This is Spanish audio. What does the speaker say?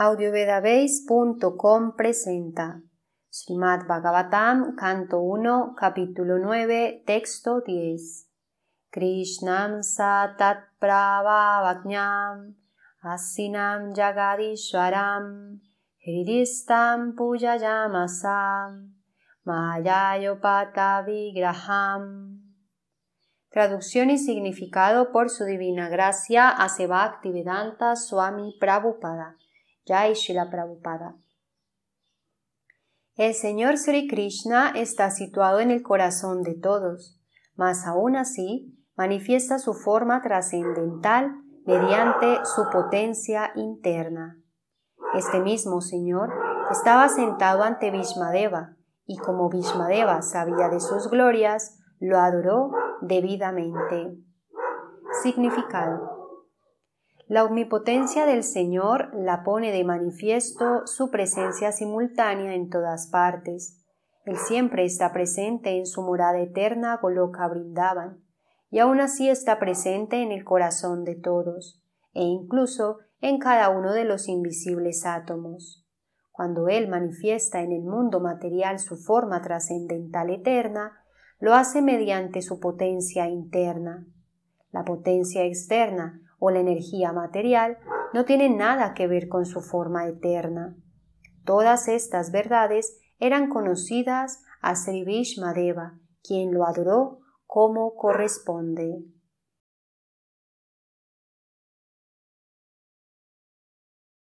audiovedabase.com presenta Srimad Bhagavatam, canto 1, capítulo 9, texto 10. Krishnam Satat Prabhavatnam, Asinam Jagadishwaram Hridistam Pujayamasam Mayayopata Vigraham Traducción y significado por su divina gracia a Swami Prabhupada el Señor Sri Krishna está situado en el corazón de todos, mas aún así manifiesta su forma trascendental mediante su potencia interna. Este mismo Señor estaba sentado ante Bhishmadeva y como Bhishmadeva sabía de sus glorias, lo adoró debidamente. Significado la omnipotencia del Señor la pone de manifiesto su presencia simultánea en todas partes. Él siempre está presente en su morada eterna Goloka brindaban, y aún así está presente en el corazón de todos, e incluso en cada uno de los invisibles átomos. Cuando Él manifiesta en el mundo material su forma trascendental eterna, lo hace mediante su potencia interna. La potencia externa o la energía material no tiene nada que ver con su forma eterna. Todas estas verdades eran conocidas a Sri Vishmadeva, quien lo adoró como corresponde.